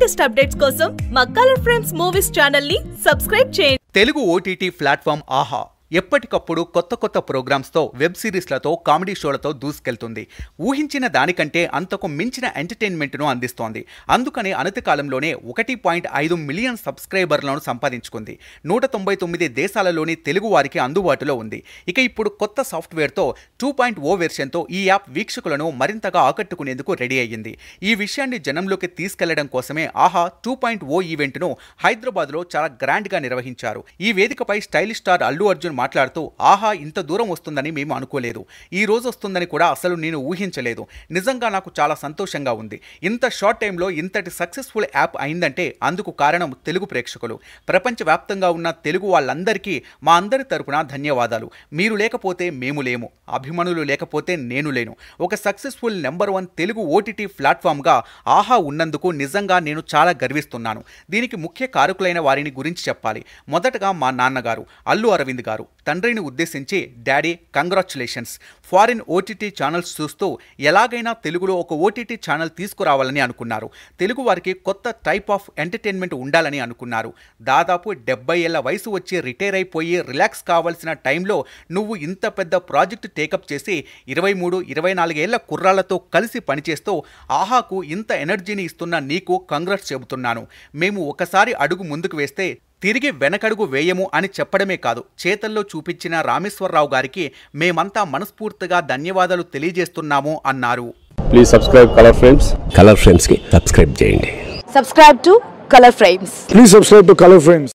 latest updates కోసం మా colour frames movies channel ని సబ్స్క్రైబ్ చేయండి తెలుగు ఓటీటీ ప్లాట్ఫామ్ ఆహా ఎప్పటికప్పుడు కొత్త కొత్త ప్రోగ్రామ్స్తో వెబ్ సిరీస్లతో కామెడీ షోలతో దూసుకెళ్తుంది ఊహించిన దానికంటే అంతకు మించిన ఎంటర్టైన్మెంట్ను అందిస్తోంది అందుకని అనతి కాలంలోనే ఒకటి పాయింట్ ఐదు మిలియన్ సబ్స్క్రైబర్లను సంపాదించుకుంది నూట తొంభై తొమ్మిది దేశాలలోని తెలుగు వారికి అందుబాటులో ఉంది ఇక ఇప్పుడు కొత్త సాఫ్ట్వేర్తో టూ పాయింట్ ఓ వెర్షన్తో ఈ యాప్ వీక్షకులను మరింతగా ఆకట్టుకునేందుకు రెడీ అయ్యింది ఈ విషయాన్ని జనంలోకి తీసుకెళ్లడం కోసమే ఆహా టూ పాయింట్ ఓ ఈవెంట్ను హైదరాబాద్లో చాలా గ్రాండ్గా నిర్వహించారు ఈ వేదికపై స్టైలిష్ స్టార్ అల్లు అర్జున్ మాట్లాడుతూ ఆహా ఇంత దూరం వస్తుందని మేము అనుకోలేదు ఈ రోజు వస్తుందని కూడా అసలు నేను ఊహించలేదు నిజంగా నాకు చాలా సంతోషంగా ఉంది ఇంత షార్ట్ టైంలో ఇంతటి సక్సెస్ఫుల్ యాప్ అయిందంటే అందుకు కారణం తెలుగు ప్రేక్షకులు ప్రపంచవ్యాప్తంగా ఉన్న తెలుగు వాళ్ళందరికీ మా అందరి తరపున ధన్యవాదాలు మీరు లేకపోతే మేము లేము అభిమానులు లేకపోతే నేను లేను ఒక successful number one Telugu OTT ప్లాట్ఫామ్గా ఆహా ఉన్నందుకు నిజంగా నేను చాలా గర్విస్తున్నాను దీనికి ముఖ్య కారకులైన వారిని గురించి చెప్పాలి మొదటగా మా నాన్నగారు అల్లు అరవింద్ గారు తండ్రిని ఉద్దేశించి daddy congratulations foreign OTT channels చూస్తూ ఎలాగైనా తెలుగులో ఒక ఓటీటీ ఛానల్ తీసుకురావాలని అనుకున్నారు తెలుగు వారికి కొత్త టైప్ ఆఫ్ ఎంటర్టైన్మెంట్ ఉండాలని అనుకున్నారు దాదాపు డెబ్బై ఏళ్ల వయసు వచ్చి రిటైర్ అయిపోయి రిలాక్స్ కావాల్సిన టైంలో నువ్వు ఇంత పెద్ద ప్రాజెక్ట్ టేకప్ చేసి ఇరవై మూడు ఇరవై నాలుగేళ్ల కుర్రాళ్లతో కలిసి పనిచేస్తూ ఆహాకు ఇంత ఎనర్జీని ఇస్తున్న నీకు కంగ్రాట్స్ చెబుతున్నాను మేము ఒకసారి అడుగు ముందుకు వేస్తే తిరిగి వెనకడుగు వేయము అని చెప్పడమే కాదు చేతల్లో చూపించిన రామేశ్వరరావు గారికి మేమంతా మనస్ఫూర్తిగా ధన్యవాదాలు తెలియజేస్తున్నాము అన్నారు please subscribe colour frames colour frames కి సబ్స్క్రైబ్ చేయండి subscribe to colour frames please to colour frames